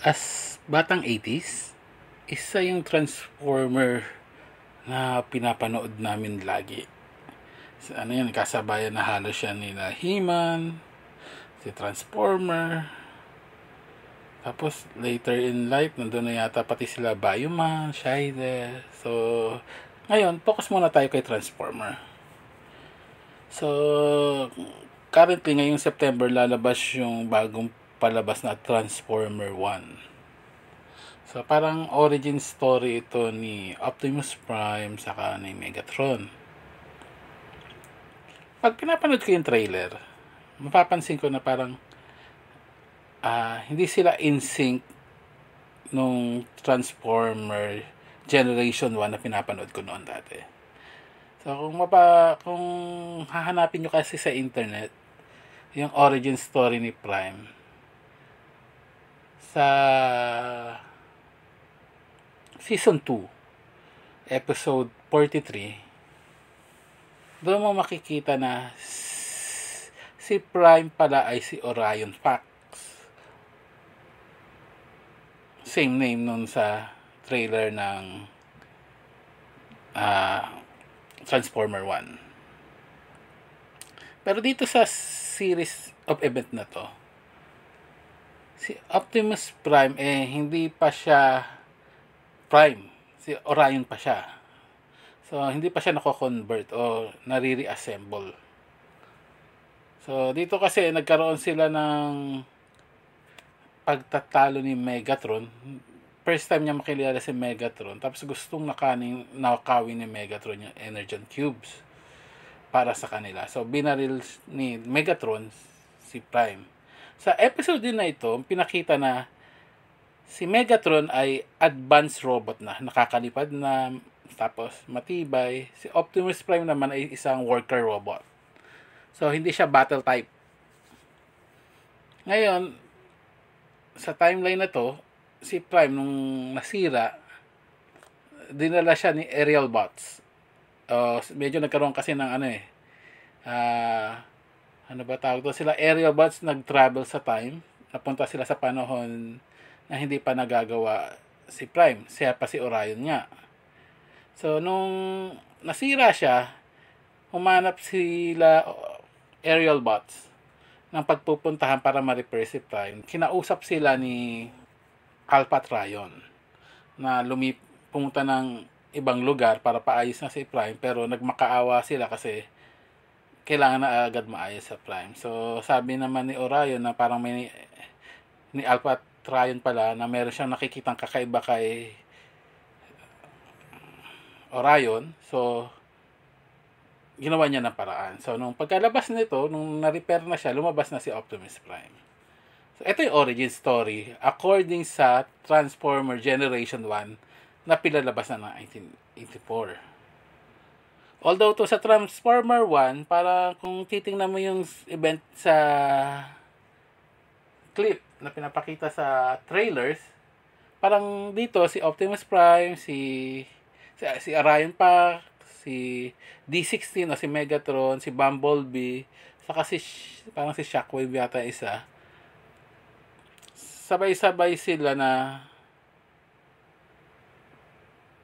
as batang 80s, isa yung Transformer na pinapanood namin lagi. So, ano yan, kasabayan na halos siya nila He-Man, si Transformer, tapos later in life, nandun na yata pati sila Bioman, Shide. So, ngayon, focus muna tayo kay Transformer. So, currently ngayong September lalabas yung bagong palabas na Transformer 1. So parang origin story ito ni Optimus Prime saka ni Megatron. Pag pinapanood ko yung trailer, mapapansin ko na parang uh, hindi sila in sync nung Transformer Generation 1 na pinapanood ko noon dati. So kung mapa kung hahanapin niyo kasi sa internet yung origin story ni Prime, sa season 2 episode 43 doon mo makikita na si Prime pala ay si Orion Pax same name nun sa trailer ng uh, Transformer 1 pero dito sa series of event na to si Optimus Prime eh hindi pa siya Prime. Si Orion pa siya. So hindi pa siya nako-convert o nare-reassemble. So dito kasi nagkaroon sila ng pagtatalo ni Megatron. First time niya makilala si Megatron. Tapos gustong nakaning, nakawin ni Megatron yung Energon Cubes para sa kanila. So binaril ni Megatron si Prime sa episode din na ito, pinakita na si Megatron ay advanced robot na, nakakalipad na, tapos matibay. Si Optimus Prime naman ay isang worker robot. So, hindi siya battle type. Ngayon, sa timeline na to, si Prime nung nasira, dinala siya ni Aerial Bots. Uh, medyo nagkaroon kasi ng ano eh, uh, ano ba tawag doon, sila aerial bots nag-travel sa time, napunta sila sa panahon na hindi pa nagagawa si Prime, siya pa si Orion nga. So, nung nasira siya, humanap sila aerial bots ng pagpupuntahan para ma-repair si Prime. Kinausap sila ni Calpatrayon na lumip pumunta ng ibang lugar para paayos na si Prime pero nagmakaawa sila kasi kailangan na agad maayos sa prime. So, sabi naman ni Orion na parang may ni Alpha Trion pala na meron siyang nakikitang kakaiba kay Orion. So, ginawa niya ng paraan. So, nung pagkalabas nito, nung na-repair na siya, lumabas na si Optimus Prime. So, ito yung origin story according sa Transformer Generation 1 na pilalabas na ng 1984. Although to sa Transformer 1, para kung titingnan mo yung event sa clip na pinapakita sa trailers, parang dito si Optimus Prime, si si, si Orion Pax, si D16 o si Megatron, si Bumblebee, saka si parang si Shockwave yata isa. Sabay-sabay sila na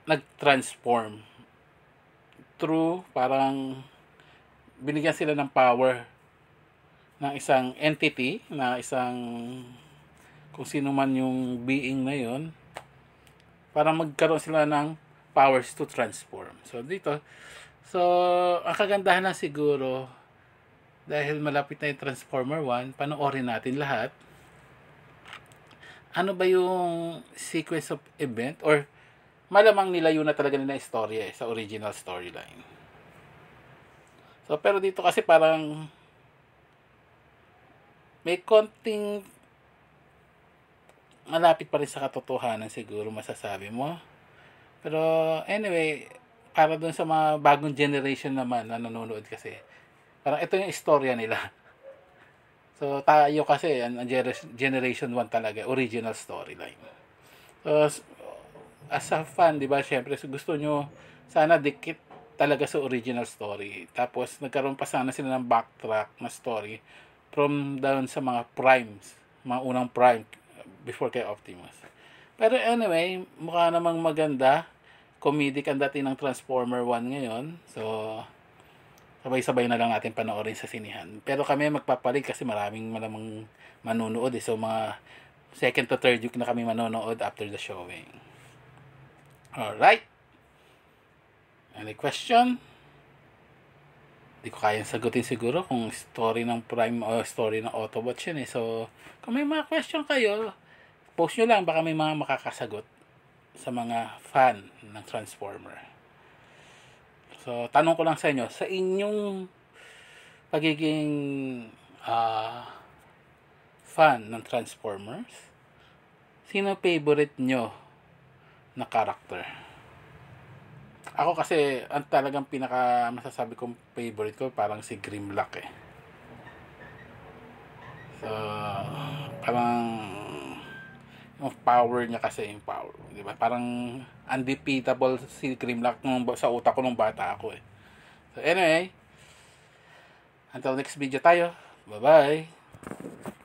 nag-transform through parang binigyan sila ng power ng isang entity, na isang kung sino man yung being na yon para magkaroon sila ng powers to transform. So dito, so ang kagandahan na siguro dahil malapit na yung Transformer 1, panoorin natin lahat. Ano ba yung sequence of event or malamang nilayo na talaga nila istorya eh, sa original storyline. So, pero dito kasi parang may konting malapit pa rin sa katotohanan siguro masasabi mo. Pero anyway, para dun sa mga bagong generation naman na nanonood kasi, parang ito yung istorya nila. So tayo kasi, ang generation 1 talaga, original storyline. So as a fan, di ba, syempre gusto nyo sana dikit talaga sa original story. Tapos nagkaroon pa sana sila ng backtrack na story from down sa mga primes, mga unang prime before kay Optimus. Pero anyway, mukha namang maganda. Comedic ang dati ng Transformer 1 ngayon. So, sabay-sabay na lang natin panoorin sa sinihan. Pero kami magpapalig kasi maraming malamang manunood. Eh. So, mga second to third week na kami manonood after the showing. All Alright. Any question? Hindi ko kayang sagutin siguro kung story ng Prime o uh, story ng Autobots yun eh. So, kung may mga question kayo, post nyo lang. Baka may mga makakasagot sa mga fan ng Transformer. So, tanong ko lang sa inyo, sa inyong pagiging uh, fan ng Transformers, sino favorite nyo na character. Ako kasi, ang talagang pinaka masasabi kong favorite ko, parang si Grimlock eh. So, parang yung power niya kasi yung power. Di ba? Parang undefeatable si Grimlock nung, sa utak ko nung bata ako eh. So anyway, until next video tayo. Bye-bye!